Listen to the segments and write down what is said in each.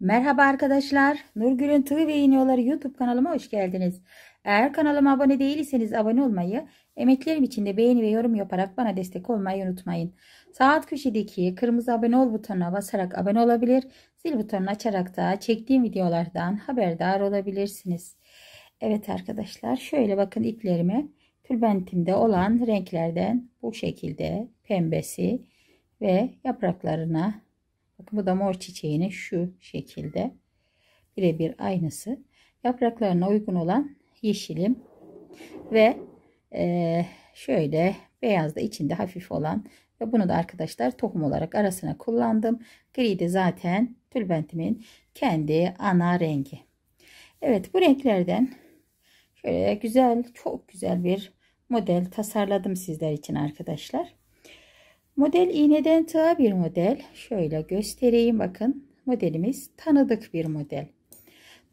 Merhaba arkadaşlar. Nurgül'ün Tığ ve İğneoları YouTube kanalıma hoş geldiniz. Eğer kanalıma abone değilseniz abone olmayı, emeklerim için de beğeni ve yorum yaparak bana destek olmayı unutmayın. Saat köşedeki kırmızı abone ol butonuna basarak abone olabilir, zil butonunu açarak da çektiğim videolardan haberdar olabilirsiniz. Evet arkadaşlar şöyle bakın iplerimi tülbentimde olan renklerden bu şekilde pembesi ve yapraklarına Bakın bu da mor çiçeğinin şu şekilde birebir aynısı. Yapraklarına uygun olan yeşilim ve e, şöyle beyaz da içinde hafif olan ve bunu da arkadaşlar tohum olarak arasına kullandım. Gri de zaten tülbentimin kendi ana rengi. Evet bu renklerden şöyle güzel çok güzel bir model tasarladım sizler için arkadaşlar. Model iğneden tığa bir model. Şöyle göstereyim bakın. Modelimiz tanıdık bir model.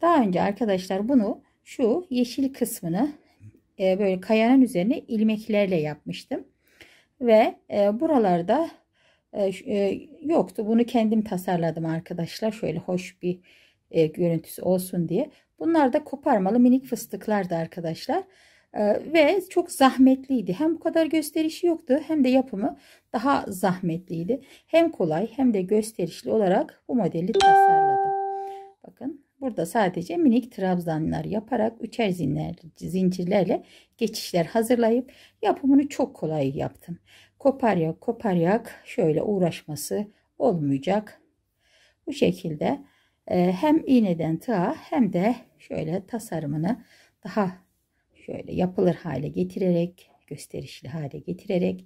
Daha önce arkadaşlar bunu şu yeşil kısmını e, böyle kayanın üzerine ilmeklerle yapmıştım. Ve e, buralarda e, e yoktu. Bunu kendim tasarladım arkadaşlar. Şöyle hoş bir e, görüntüsü olsun diye. Bunlar da koparmalı minik fıstıklardı arkadaşlar. Arkadaşlar. Ee, ve çok zahmetliydi. Hem bu kadar gösterişi yoktu hem de yapımı daha zahmetliydi. Hem kolay hem de gösterişli olarak bu modeli tasarladım. Bakın burada sadece minik trabzanlar yaparak üçer zincirlerle geçişler hazırlayıp yapımını çok kolay yaptım. Koparyak koparyak şöyle uğraşması olmayacak. Bu şekilde e, hem iğneden tığa hem de şöyle tasarımını daha şöyle yapılır hale getirerek gösterişli hale getirerek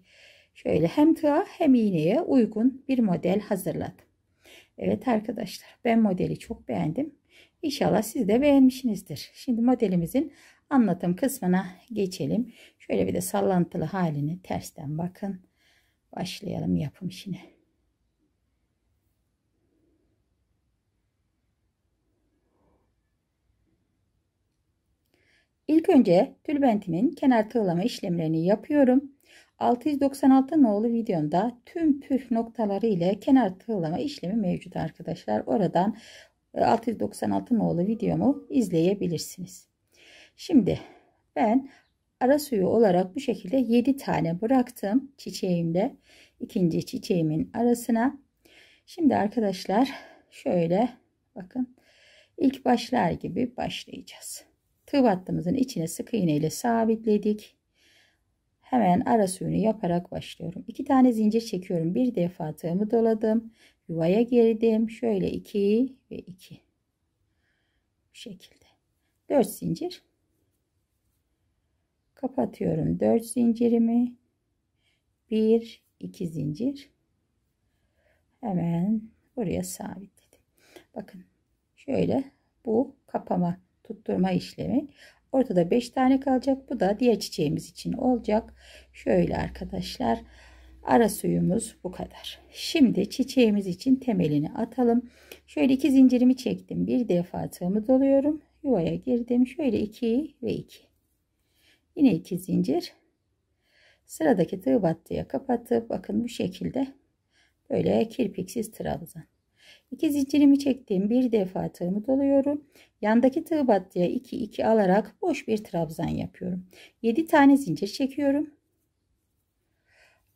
şöyle hem tığa hem iğneye uygun bir model hazırladım. Evet arkadaşlar ben modeli çok beğendim. İnşallah siz de beğenmişsinizdir. Şimdi modelimizin anlatım kısmına geçelim. Şöyle bir de sallantılı halini tersten bakın. Başlayalım yapım işine. İlk önce tülbentimin kenar tığlama işlemlerini yapıyorum. 696 nolu videomda tüm püf noktaları ile kenar tığlama işlemi mevcut arkadaşlar. Oradan 696 e, nolu videomu izleyebilirsiniz. Şimdi ben ara suyu olarak bu şekilde 7 tane bıraktım çiçeğimde. ikinci çiçeğimin arasına. Şimdi arkadaşlar şöyle bakın ilk başlar gibi başlayacağız. Tığ battığımızın içine sık iğne ile sabitledik. Hemen ara suyunu yaparak başlıyorum. İki tane zincir çekiyorum. Bir defa tığımı doladım. Yuvaya girdim. Şöyle iki ve iki. Bu şekilde. Dört zincir. Kapatıyorum dört zincirimi. Bir, iki zincir. Hemen buraya sabitledim. Bakın şöyle bu kapama tutturma işlemi. Ortada 5 tane kalacak. Bu da diğer çiçeğimiz için olacak. Şöyle arkadaşlar. Ara suyumuz bu kadar. Şimdi çiçeğimiz için temelini atalım. Şöyle iki zincirimi çektim. Bir defa tığımı doluyorum. Yuvaya girdim. Şöyle 2 ve 2. Yine iki zincir. Sıradaki tığ battıya kapatıp bakın bu şekilde böyle kirpiksiz trabzan. 2 zincirimi çektiğim bir defa tığımı doluyorum. Yandaki tığ battıya 2 2 alarak boş bir trabzan yapıyorum. 7 tane zincir çekiyorum.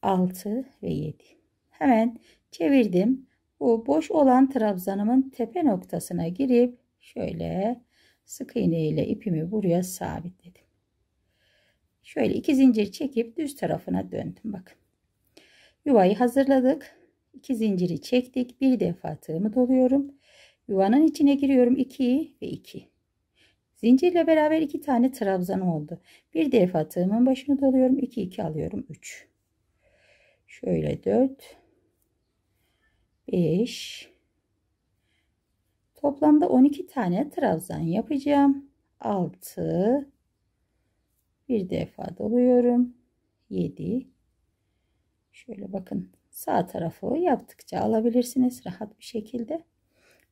6 ve 7. Hemen çevirdim. Bu boş olan trabzanımın tepe noktasına girip şöyle sık iğne ile ipimi buraya sabitledim. Şöyle 2 zincir çekip düz tarafına döndüm. Bakın. Yuvayı hazırladık. 2 zinciri çektik. Bir defa tığımı doluyorum. Yuvanın içine giriyorum. 2 ve 2. Zincirle beraber 2 tane trabzan oldu. Bir defa tığımın başını doluyorum. 2 2 alıyorum. 3. Şöyle 4 5 Toplamda 12 tane trabzan yapacağım. 6 bir defa doluyorum. 7 şöyle bakın sağ tarafı yaptıkça alabilirsiniz rahat bir şekilde.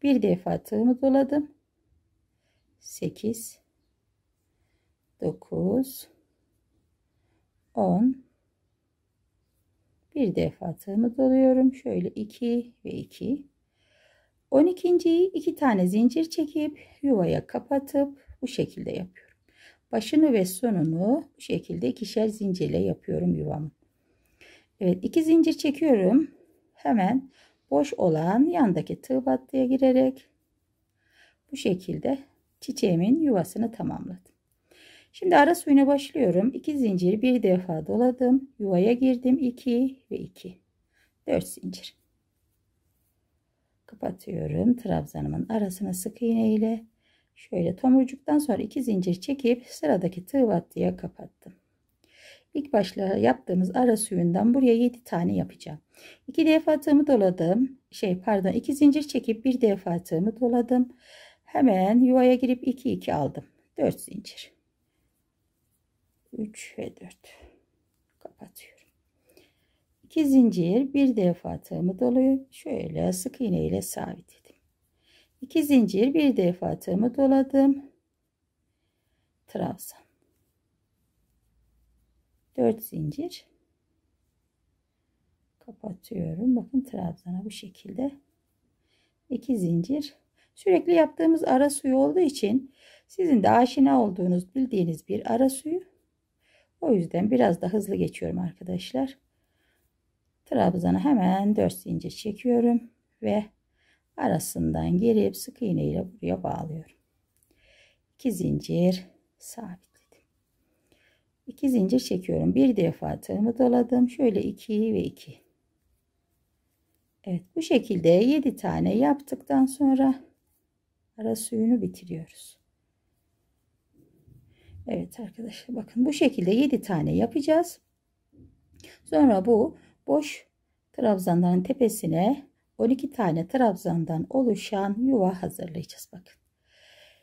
Bir defa tığımı doladım. 8 9 10 bir defa tığımı doluyorum. Şöyle 2 ve 2 12.yi 2 tane zincir çekip yuvaya kapatıp bu şekilde yapıyorum. Başını ve sonunu bu şekilde ikişer zincirle yapıyorum yuvamı. Evet iki zincir çekiyorum. Hemen boş olan yandaki tığ battıya girerek bu şekilde çiçeğimin yuvasını tamamladım. Şimdi ara suyuna başlıyorum. İki zincir bir defa doladım. Yuvaya girdim. 2 ve 2. 4 zincir. Kapatıyorum. Trabzanımın arasına sık iğne ile şöyle tomurcuktan sonra iki zincir çekip sıradaki tığ battıya kapattım. İlk başta yaptığımız ara suyundan buraya 7 tane yapacağım. 2 defa tığımı doladım. Şey pardon 2 zincir çekip 1 defa tığımı doladım. Hemen yuvaya girip 2 2 aldım. 4 zincir. 3 ve 4. Kapatıyorum. 2 zincir, bir defa tığımı doluyorum. Şöyle sık iğne ile sabitledim. 2 zincir, bir defa tığımı doladım. Trabzan. 4 zincir kapatıyorum. Bakın trabzana bu şekilde 2 zincir sürekli yaptığımız ara suyu olduğu için sizin de aşina olduğunuz bildiğiniz bir ara suyu. O yüzden biraz da hızlı geçiyorum arkadaşlar. Trabzana hemen 4 zincir çekiyorum ve arasından girip sık iğne ile buraya bağlıyorum. 2 zincir sabit. 2 zincir çekiyorum. Bir defa tığımı doladım. Şöyle 2 ve 2. Evet bu şekilde 7 tane yaptıktan sonra ara suyunu bitiriyoruz. Evet arkadaşlar bakın bu şekilde 7 tane yapacağız. Sonra bu boş trabzanların tepesine 12 tane trabzandan oluşan yuva hazırlayacağız bakın.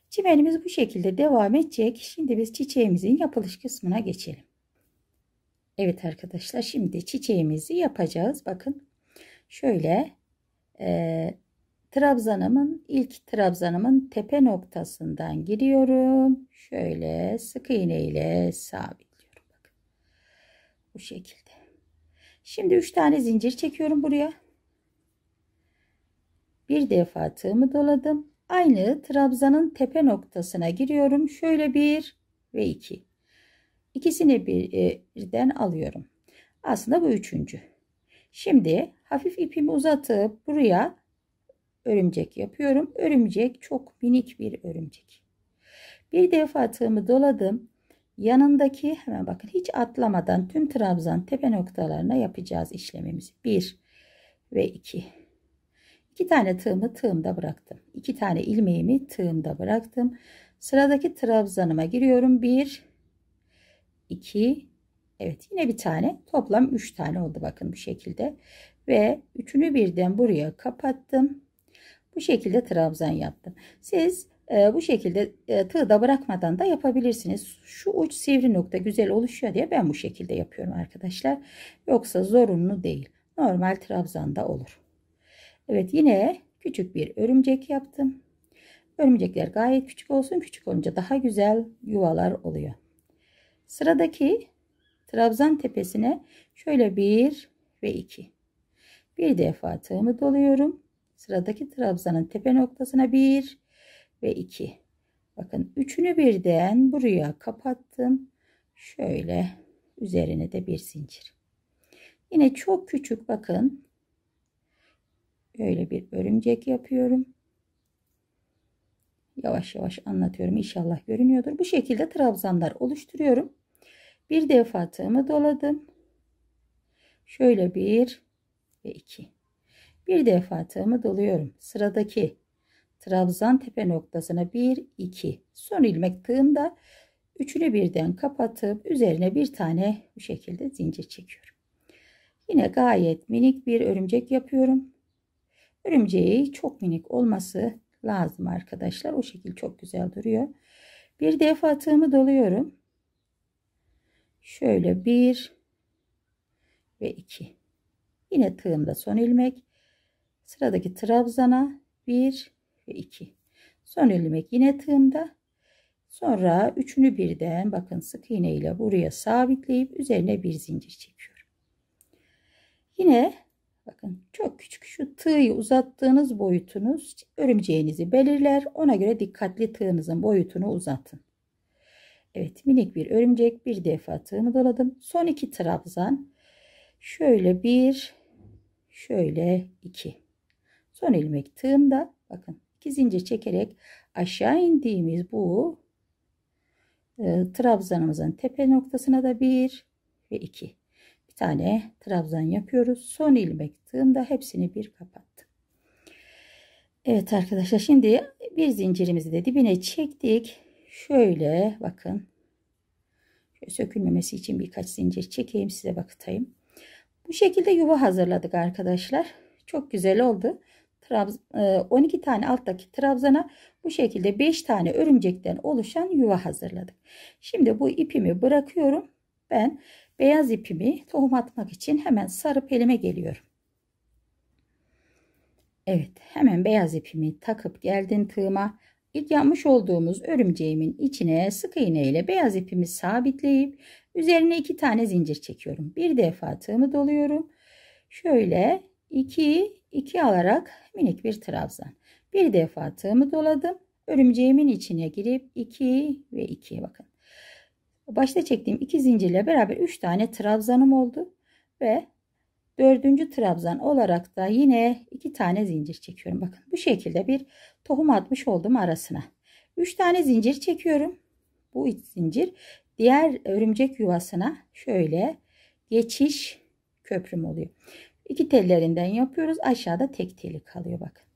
Çimenimiz bu şekilde devam edecek. Şimdi biz çiçeğimizin yapılış kısmına geçelim. Evet arkadaşlar şimdi çiçeğimizi yapacağız. Bakın şöyle e, trabzanımın ilk trabzanımın tepe noktasından giriyorum. Şöyle sık iğne ile sabitliyorum. Bakın bu şekilde. Şimdi 3 tane zincir çekiyorum buraya. Bir defa tığımı doladım. Aynı trabzanın tepe noktasına giriyorum. Şöyle bir ve iki. İkisini e, birden alıyorum. Aslında bu üçüncü. Şimdi hafif ipimi uzatıp buraya örümcek yapıyorum. Örümcek çok minik bir örümcek. Bir defa tığımı doladım. Yanındaki hemen bakın hiç atlamadan tüm trabzan tepe noktalarına yapacağız işlemimizi. Bir ve iki. İki tane tığımı tığımda bıraktım. İki tane ilmeğimi tığımda bıraktım. Sıradaki trabzanıma giriyorum. Bir, iki, evet yine bir tane. Toplam üç tane oldu bakın bu şekilde. Ve üçünü birden buraya kapattım. Bu şekilde trabzan yaptım. Siz e, bu şekilde e, tığda bırakmadan da yapabilirsiniz. Şu uç sivri nokta güzel oluşuyor diye ben bu şekilde yapıyorum arkadaşlar. Yoksa zorunlu değil. Normal trabzan da olur. Evet yine küçük bir örümcek yaptım. Örümcekler gayet küçük olsun. Küçük olunca daha güzel yuvalar oluyor. Sıradaki trabzan tepesine şöyle bir ve iki. Bir defa tığımı doluyorum. Sıradaki trabzanın tepe noktasına bir ve iki. Bakın üçünü birden buraya kapattım. Şöyle üzerine de bir zincir. Yine çok küçük bakın Böyle bir örümcek yapıyorum. Yavaş yavaş anlatıyorum. İnşallah görünüyordur. Bu şekilde trabzanlar oluşturuyorum. Bir defa tığımı doladım. Şöyle bir ve iki. Bir defa tığımı doluyorum. Sıradaki trabzan tepe noktasına bir iki. Son ilmek tığımda üçünü birden kapatıp üzerine bir tane bu şekilde zincir çekiyorum. Yine gayet minik bir örümcek yapıyorum. Örümceği çok minik olması lazım arkadaşlar. O şekil çok güzel duruyor. Bir defa tığımı doluyorum. Şöyle bir ve iki. Yine tığımda son ilmek. Sıradaki trabzana bir ve iki. Son ilmek yine tığımda. Sonra üçünü birden bakın sık iğne ile buraya sabitleyip üzerine bir zincir çekiyorum. Yine Bakın çok küçük şu tığı uzattığınız boyutunuz örümceğinizi belirler. Ona göre dikkatli tığınızın boyutunu uzatın. Evet minik bir örümcek bir defa tığımı doladım. Son iki trabzan. Şöyle bir şöyle iki. Son ilmek tığımda bakın iki zincir çekerek aşağı indiğimiz bu e, trabzanımızın tepe noktasına da bir ve iki tane trabzan yapıyoruz. Son ilmek tığımda hepsini bir kapattım. Evet arkadaşlar şimdi bir zincirimizi de dibine çektik. Şöyle bakın. Şöyle sökülmemesi için birkaç zincir çekeyim size bakıtayım. Bu şekilde yuva hazırladık arkadaşlar. Çok güzel oldu. 12 e, tane alttaki trabzana bu şekilde 5 tane örümcekten oluşan yuva hazırladık. Şimdi bu ipimi bırakıyorum. Ben Beyaz ipimi tohum atmak için hemen sarıp elime geliyorum. Evet hemen beyaz ipimi takıp geldim tığıma. İlk yapmış olduğumuz örümceğimin içine sık iğne ile beyaz ipimi sabitleyip üzerine iki tane zincir çekiyorum. Bir defa tığımı doluyorum. Şöyle 2 2 alarak minik bir trabzan. Bir defa tığımı doladım. Örümceğimin içine girip 2 ve 2 bakın başta çektiğim iki zincirle beraber üç tane trabzanım oldu ve dördüncü trabzan olarak da yine iki tane zincir çekiyorum bakın bu şekilde bir tohum atmış oldum arasına Üç tane zincir çekiyorum bu iç zincir diğer örümcek yuvasına şöyle geçiş köprüm oluyor iki tellerinden yapıyoruz aşağıda tek teli kalıyor bakın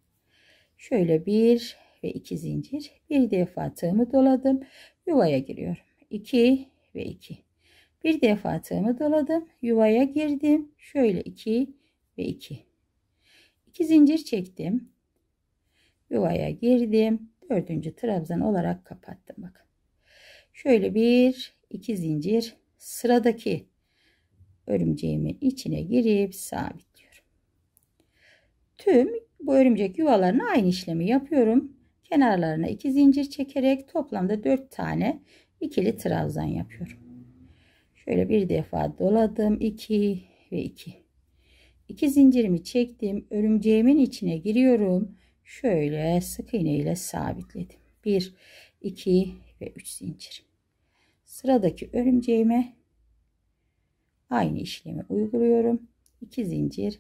şöyle bir ve iki zincir bir defa tığımı doladım yuvaya giriyorum 2 ve 2. Bir defa tığımı doladım. Yuvaya girdim. Şöyle 2 ve 2. 2 zincir çektim. Yuvaya girdim. Dördüncü trabzan olarak kapattım. Bak. Şöyle bir iki zincir sıradaki örümceğimin içine girip sabitliyorum. Tüm bu örümcek yuvalarına aynı işlemi yapıyorum. Kenarlarına iki zincir çekerek toplamda dört tane ikili trabzan yapıyorum. Şöyle bir defa doladım. 2 ve 2. 2 zincirimi çektim. Örümceğimin içine giriyorum. Şöyle sık iğne ile sabitledim. 1, 2 ve 3 zincir. Sıradaki örümceğime aynı işlemi uyguluyorum. 2 zincir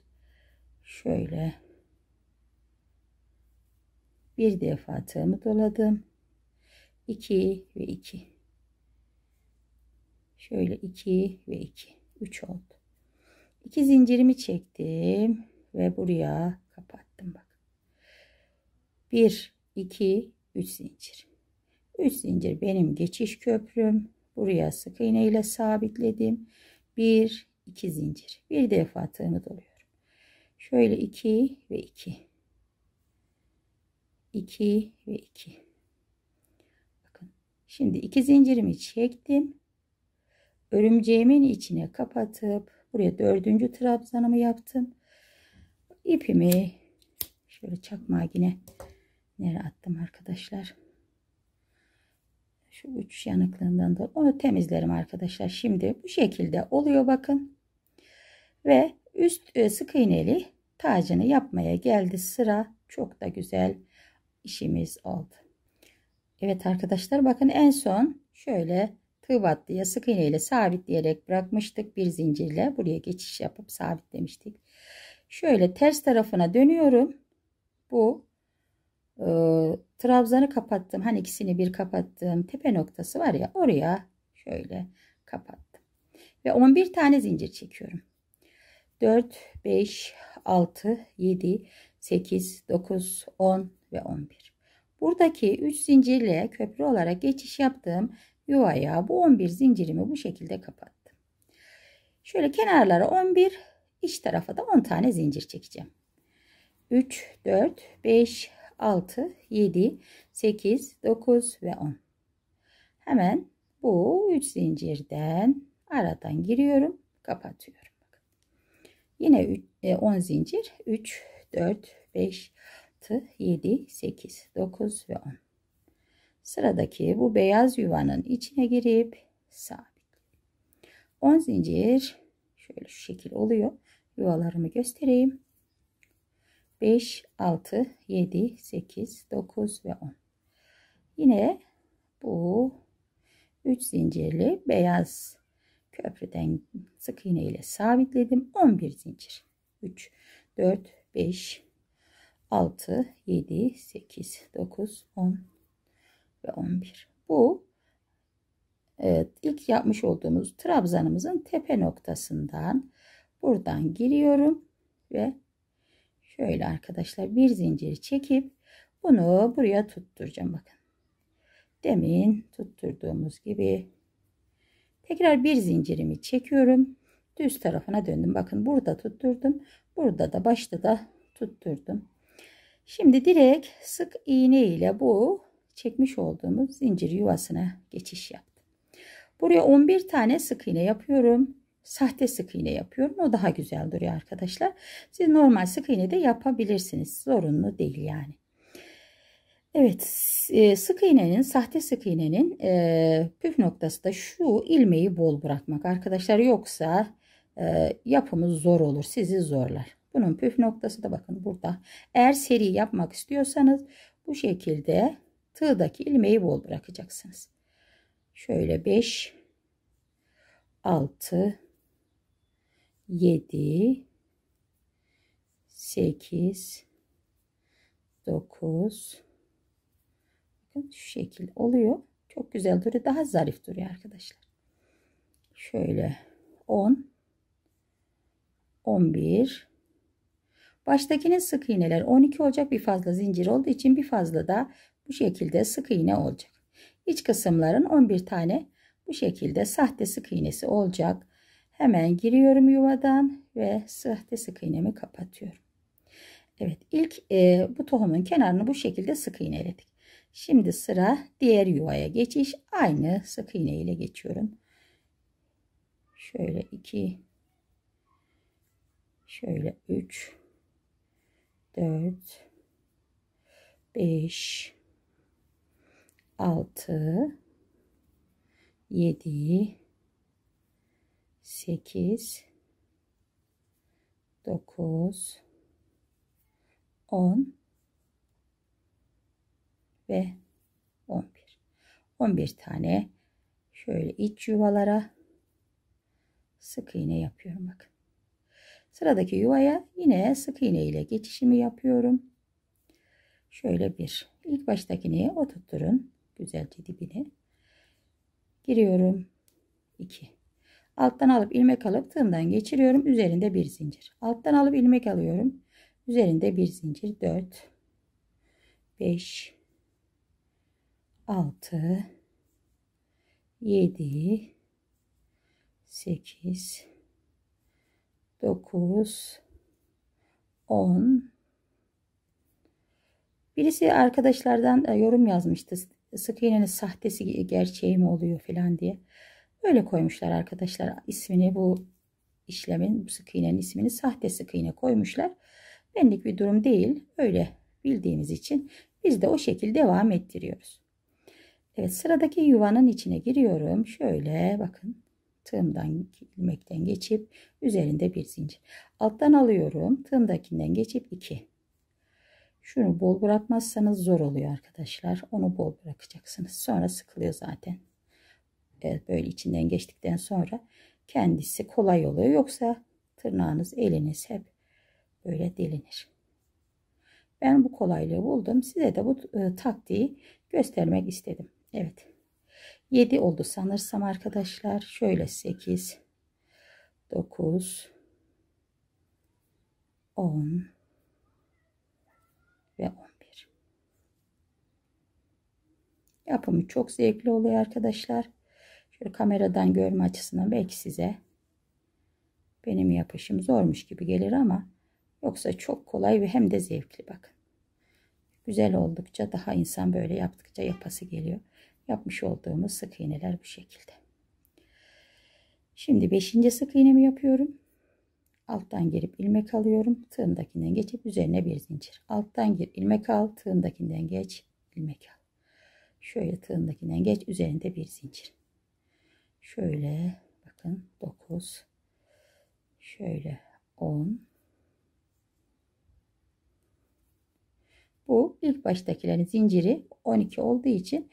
şöyle bir defa tığımı doladım. 2 ve 2 Şöyle 2 ve 2. 3 oldu. 2 zincirimi çektim ve buraya kapattım bak. 1 2 3 zincir. 3 zincir benim geçiş köprüm. Buraya sık iğne ile sabitledim. 1 2 zincir. Bir defa tığımı doluyorum. Şöyle 2 ve 2. 2 ve 2. Bakın. Şimdi 2 zincirimi çektim örümceğimin içine kapatıp buraya dördüncü trabzanımı yaptım. İpimi şöyle çakmağı yine nereye attım arkadaşlar. Şu uç yanıklığından da onu temizlerim arkadaşlar. Şimdi bu şekilde oluyor bakın. Ve üst e, sık iğneli tacını yapmaya geldi sıra. Çok da güzel işimiz oldu. Evet arkadaşlar bakın en son şöyle tığ battıya sık iğne ile sabitleyerek bırakmıştık. Bir zincirle buraya geçiş yapıp sabitlemiştik. Şöyle ters tarafına dönüyorum. Bu e, trabzanı kapattım. Hani ikisini bir kapattım. Tepe noktası var ya oraya şöyle kapattım. Ve 11 tane zincir çekiyorum. 4, 5, 6, 7, 8, 9, 10 ve 11. Buradaki 3 zincirle köprü olarak geçiş yaptığım yuvaya bu 11 zincirimi bu şekilde kapattım. Şöyle kenarlara 11 iç tarafa da 10 tane zincir çekeceğim. 3 4 5 6 7 8 9 ve 10. Hemen bu 3 zincirden aradan giriyorum, kapatıyorum. Yine 10 e, zincir 3 4 5 6 7 8 9 ve 10. Sıradaki bu beyaz yuvanın içine girip sabit. 10 zincir şöyle şu şekil oluyor. Yuvalarımı göstereyim. 5, 6, 7, 8, 9 ve 10. Yine bu 3 zincirli beyaz köprüden sık iğne ile sabitledim. 11 zincir. 3, 4, 5, 6, 7, 8, 9, 10, ve 11. Bu evet, ilk yapmış olduğumuz trabzanımızın tepe noktasından buradan giriyorum ve şöyle arkadaşlar bir zinciri çekip bunu buraya tutturacağım bakın. Demin tutturduğumuz gibi tekrar bir zincirimi çekiyorum. Düz tarafına döndüm. Bakın burada tutturdum. Burada da başta da tutturdum. Şimdi direkt sık iğne ile bu çekmiş olduğumuz zincir yuvasına geçiş yaptım. Buraya 11 tane sık iğne yapıyorum. Sahte sık iğne yapıyorum. O daha güzel duruyor arkadaşlar. Siz normal sık iğne de yapabilirsiniz. Zorunlu değil yani. Evet e, sık iğnenin sahte sık iğnenin e, püf noktası da şu ilmeği bol bırakmak arkadaşlar yoksa e, yapımı zor olur sizi zorlar. Bunun püf noktası da bakın burada eğer seri yapmak istiyorsanız bu şekilde Tığdaki ilmeği bol bırakacaksınız. Şöyle 5 6 7 8 9 Bakın şu şekil oluyor. Çok güzel duruyor. Daha zarif duruyor arkadaşlar. Şöyle 10 11 Baştakinin sık iğneler 12 olacak bir fazla zincir olduğu için bir fazla da bu şekilde sık iğne olacak. İç kısımların 11 tane bu şekilde sahte sık iğnesi olacak. Hemen giriyorum yuvadan ve sahte sık iğnemi kapatıyorum. Evet ilk e, bu tohumun kenarını bu şekilde sık iğneledik. Şimdi sıra diğer yuvaya geçiş. Aynı sık iğne ile geçiyorum. Şöyle 2 şöyle 3 4 5 6 7 8 9 10 ve 11. 11 tane şöyle iç yuvalara sık iğne yapıyorum bak. Sıradaki yuvaya yine sık iğne ile geçişimi yapıyorum. Şöyle bir ilk baştakini oturtturun güzelce dibine. Giriyorum. 2. Alttan alıp ilmek alıp tığından geçiriyorum. Üzerinde bir zincir. Alttan alıp ilmek alıyorum. Üzerinde bir zincir. 4 5 6 7 8 9 10 Birisi arkadaşlardan e, yorum yazmıştı sık iğnenin sahtesi gerçeği mi oluyor falan diye. Böyle koymuşlar arkadaşlar ismini bu işlemin bu sık iğnenin ismini sahte sık iğne koymuşlar. Benlik bir durum değil. Öyle bildiğimiz için biz de o şekil devam ettiriyoruz. Evet sıradaki yuvanın içine giriyorum. Şöyle bakın tığımdan ilmekten geçip üzerinde bir zincir. Alttan alıyorum. Tığımdakinden geçip iki. Şunu bol bırakmazsanız zor oluyor arkadaşlar. Onu bol bırakacaksınız. Sonra sıkılıyor zaten. Evet, böyle içinden geçtikten sonra kendisi kolay oluyor. Yoksa tırnağınız, eliniz hep böyle delinir. Ben bu kolaylığı buldum. Size de bu e, taktiği göstermek istedim. Evet. 7 oldu sanırsam arkadaşlar. Şöyle 8 9 10 ve 11. Yapımı çok zevkli oluyor arkadaşlar. Şöyle kameradan görme açısından belki size benim yapışım zormuş gibi gelir ama yoksa çok kolay ve hem de zevkli bakın. Güzel oldukça daha insan böyle yaptıkça yapası geliyor. Yapmış olduğumuz sık iğneler bu şekilde. Şimdi 5. sık iğnemi yapıyorum. Alttan girip ilmek alıyorum. Tığındakinden geçip üzerine bir zincir. Alttan gir ilmek al. Tığındakinden geç ilmek al. Şöyle tığındakinden geç üzerinde bir zincir. Şöyle bakın 9 şöyle 10 Bu ilk baştakilerin zinciri 12 olduğu için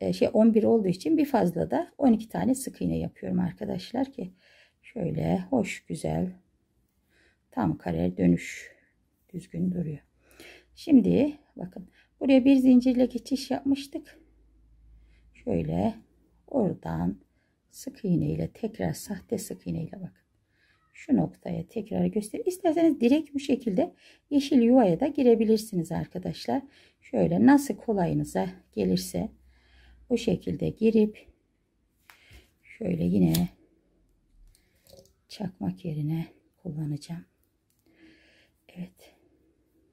e, şey 11 olduğu için bir fazla da 12 tane sık iğne yapıyorum arkadaşlar ki şöyle hoş güzel tam kare dönüş düzgün duruyor. Şimdi bakın buraya bir zincirle geçiş yapmıştık. Şöyle oradan sık iğne ile tekrar sahte sık iğne ile bakın. Şu noktaya tekrar göster. İsterseniz direkt bu şekilde yeşil yuvaya da girebilirsiniz arkadaşlar. Şöyle nasıl kolayınıza gelirse bu şekilde girip şöyle yine çakmak yerine kullanacağım. Evet.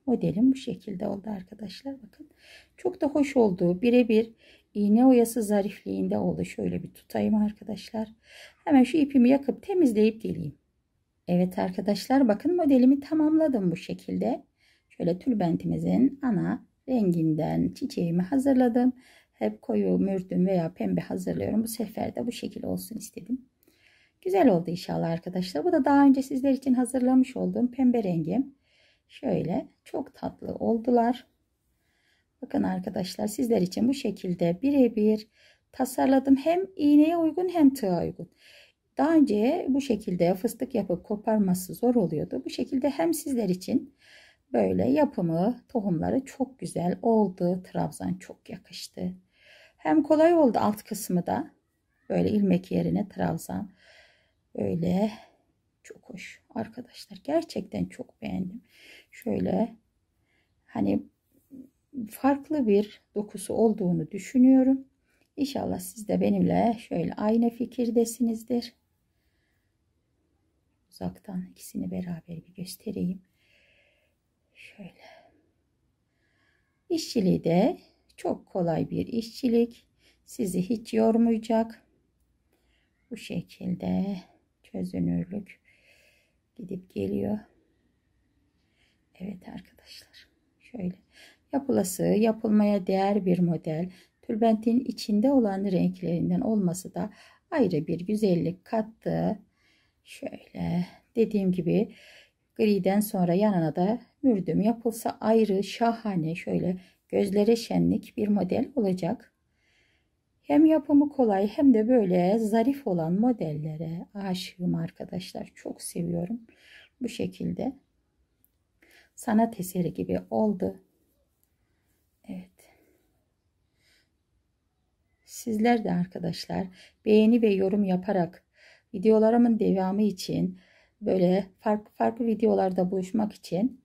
Modelim bu şekilde oldu arkadaşlar. Bakın çok da hoş oldu. Birebir iğne oyası zarifliğinde oldu. Şöyle bir tutayım arkadaşlar. Hemen şu ipimi yakıp temizleyip deleyim. Evet arkadaşlar bakın modelimi tamamladım bu şekilde. Şöyle tülbentimizin ana renginden çiçeğimi hazırladım. Hep koyu mürdüm veya pembe hazırlıyorum. Bu sefer de bu şekil olsun istedim. Güzel oldu inşallah arkadaşlar. Bu da daha önce sizler için hazırlamış olduğum pembe rengim. Şöyle çok tatlı oldular. Bakın arkadaşlar sizler için bu şekilde birebir tasarladım. Hem iğneye uygun hem tığa uygun. Daha önce bu şekilde fıstık yapıp koparması zor oluyordu. Bu şekilde hem sizler için böyle yapımı tohumları çok güzel oldu. Trabzan çok yakıştı. Hem kolay oldu alt kısmı da. Böyle ilmek yerine trabzan. Böyle çok hoş arkadaşlar. Gerçekten çok beğendim şöyle hani farklı bir dokusu olduğunu düşünüyorum. İnşallah siz de benimle şöyle aynı fikirdesinizdir. Uzaktan ikisini beraber bir göstereyim. Şöyle. İşçiliği de çok kolay bir işçilik. Sizi hiç yormayacak. Bu şekilde çözünürlük gidip geliyor. Evet arkadaşlar şöyle yapılası yapılmaya değer bir model tülbentin içinde olan renklerinden olması da ayrı bir güzellik kattı. Şöyle dediğim gibi griden sonra yanına da mürdüm yapılsa ayrı şahane şöyle gözlere şenlik bir model olacak. Hem yapımı kolay hem de böyle zarif olan modellere aşığım arkadaşlar. Çok seviyorum bu şekilde sanat eseri gibi oldu. Evet. Sizler de arkadaşlar beğeni ve yorum yaparak videolarımın devamı için böyle farklı farklı videolarda buluşmak için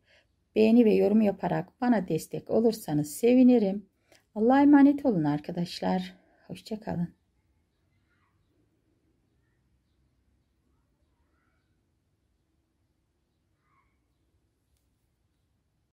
beğeni ve yorum yaparak bana destek olursanız sevinirim. Allah'a emanet olun arkadaşlar. Hoşçakalın.